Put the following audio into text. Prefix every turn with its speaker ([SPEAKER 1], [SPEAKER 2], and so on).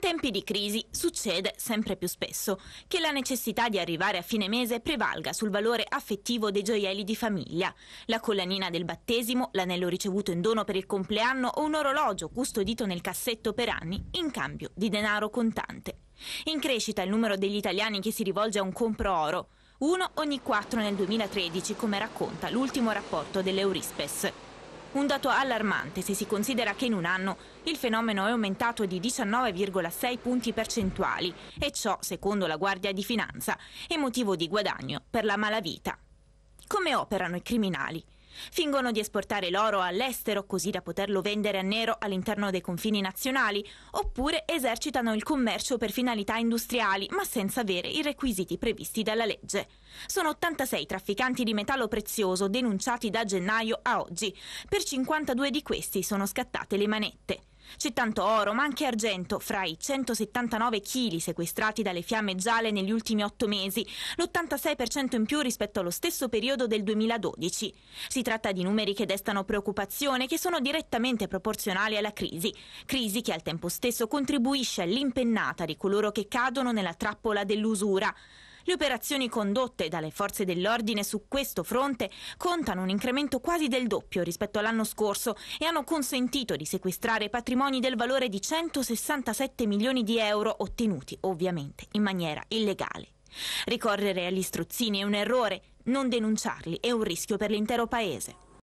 [SPEAKER 1] In tempi di crisi succede sempre più spesso che la necessità di arrivare a fine mese prevalga sul valore affettivo dei gioielli di famiglia. La collanina del battesimo, l'anello ricevuto in dono per il compleanno o un orologio custodito nel cassetto per anni in cambio di denaro contante. In crescita il numero degli italiani che si rivolge a un compro oro, uno ogni quattro nel 2013, come racconta l'ultimo rapporto dell'Eurispes. Un dato allarmante se si considera che in un anno il fenomeno è aumentato di 19,6 punti percentuali e ciò, secondo la Guardia di Finanza, è motivo di guadagno per la malavita. Come operano i criminali? Fingono di esportare l'oro all'estero così da poterlo vendere a nero all'interno dei confini nazionali, oppure esercitano il commercio per finalità industriali, ma senza avere i requisiti previsti dalla legge. Sono 86 trafficanti di metallo prezioso denunciati da gennaio a oggi. Per 52 di questi sono scattate le manette. C'è tanto oro, ma anche argento, fra i 179 kg sequestrati dalle fiamme gialle negli ultimi otto mesi, l'86% in più rispetto allo stesso periodo del 2012. Si tratta di numeri che destano preoccupazione, che sono direttamente proporzionali alla crisi, crisi che al tempo stesso contribuisce all'impennata di coloro che cadono nella trappola dell'usura. Le operazioni condotte dalle forze dell'ordine su questo fronte contano un incremento quasi del doppio rispetto all'anno scorso e hanno consentito di sequestrare patrimoni del valore di 167 milioni di euro ottenuti ovviamente in maniera illegale. Ricorrere agli strozzini è un errore, non denunciarli è un rischio per l'intero Paese.